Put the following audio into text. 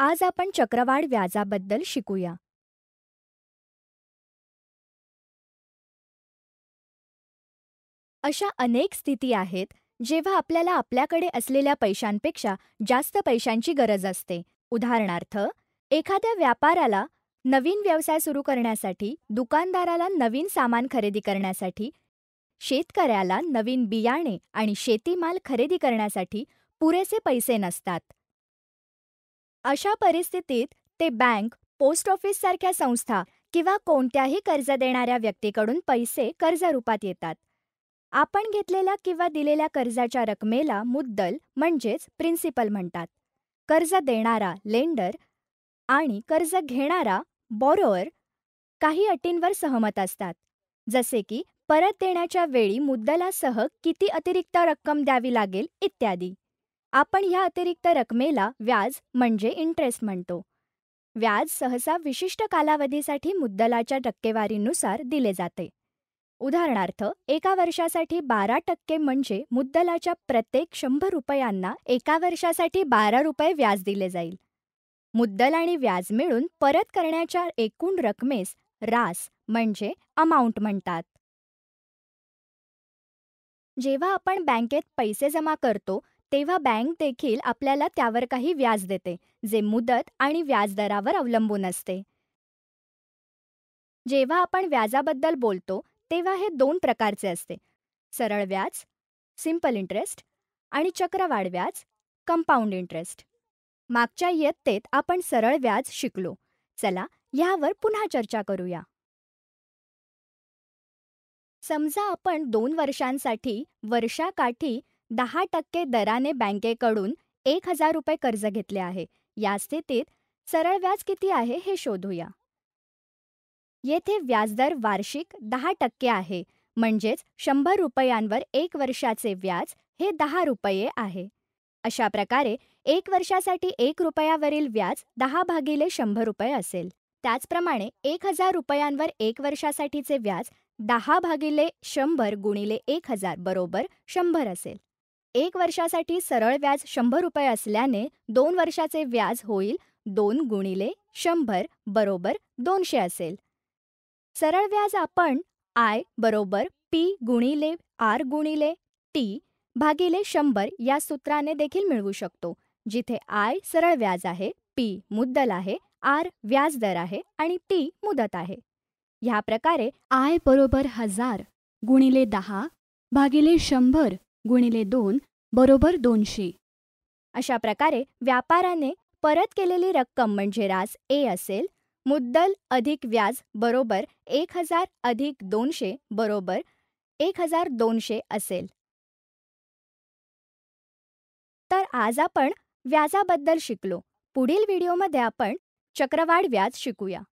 आज आपण चक्रवाढ व्याजाबद्दल शिकूया अशा अनेक स्थिती आहेत जेव्हा आपल्याला आपल्याकडे असलेल्या पैशांपेक्षा जास्त पैशांची गरज असते उदाहरणार्थ एखाद्या व्यापाराला नवीन व्यवसाय सुरू करण्यासाठी दुकानदाराला नवीन सामान खरेदी करण्यासाठी शेतकऱ्याला नवीन बियाणे आणि शेतीमाल खरेदी करण्यासाठी पुरेसे पैसे नसतात अशा परिस्थितीत ते बँक पोस्ट ऑफिस सारख्या संस्था किंवा कोणत्याही कर्ज देणाऱ्या व्यक्तीकडून पैसे कर्जरूपात येतात आपण घेतलेल्या किंवा दिलेल्या कर्जाच्या रकमेला मुद्दल म्हणजेच प्रिन्सिपल म्हणतात कर्ज देणारा लेंडर आणि कर्ज घेणारा बॉरोअर काही अटींवर सहमत असतात जसे की परत देण्याच्या वेळी मुद्दलासह किती अतिरिक्त रक्कम द्यावी लागेल इत्यादी आपण ह्या अतिरिक्त रकमेला व्याज म्हणजे इंटरेस्ट म्हणतो व्याज सहसा विशिष्ट कालावधीसाठी मुद्दलाच्या टक्केवारीनुसार दिले जाते उदाहरणार्थ एका वर्षासाठी बारा टक्के म्हणजे मुद्दलाच्या प्रत्येक शंभर रुपयांना एका वर्षासाठी बारा रुपये व्याज दिले जाईल मुद्दल आणि व्याज मिळून परत करण्याच्या एकूण रकमेस रास म्हणजे अमाऊंट म्हणतात जेव्हा आपण बँकेत पैसे जमा करतो तेव्हा बँक देखील आपल्याला त्यावर काही व्याज देते जे मुदत आणि व्याजदरावर अवलंबून असते जेव्हा आपण व्याजाबद्दल बोलतो तेव्हा हे दोन प्रकारचे असते सरळ व्याज सिम्पल इंटरेस्ट आणि चक्रवाढ व्याज कंपाऊंड इंटरेस्ट मागच्या इयत्तेत आपण सरळ व्याज शिकलो चला यावर पुन्हा चर्चा करूया समजा आपण दोन वर्षांसाठी वर्षाकाठी दहा टक्के दराने बँकेकडून एक हजार रुपये कर्ज घेतले आहे या स्थितीत सरळ व्याज किती आहे हे शोधूया येथे व्याजदर वार्षिक दहा टक्के आहे म्हणजेच शंभर रुपयांवर एक वर्षाचे व्याज हे दहा रुपये आहे अशा प्रकारे एक वर्षासाठी एक रुपयावरील व्याज दहा भागिले शंभर रुपये असेल त्याचप्रमाणे एक हजार रुपयांवर एक वर्षासाठीचे व्याज दहा भागिले शंभर गुणिले एक हजार बरोबर शंभर असेल एक वर्षासाठी सरळ व्याज शंभर रुपये असल्याने दोन वर्षाचे व्याज होईल दोन गुणिले शंभर बरोबर दोनशे असेल सरळ व्याज आपण आय बरोबर पी गुणिले आर गुणिले टी भागिले शंभर या सूत्राने देखील मिळवू शकतो जिथे आय सरळ व्याज आहे पी मुद्दल आहे आर व्याज दर आहे आणि टी मुदत आहे ह्या प्रकारे आय बरोबर हजार गुणिले दहा भागिले शंभर गुणिले दोन बरोबर दोनशे अशा प्रकारे व्यापाराने परत केलेली रक्कम म्हणजे रास ए असेल मुद्दल अधिक व्याज बरोबर एक हजार अधिक दोनशे बरोबर एक हजार दोनशे असेल तर आज आपण व्याजाबद्दल शिकलो पुढील व्हिडिओमध्ये आपण चक्रवाढ व्याज शिकूया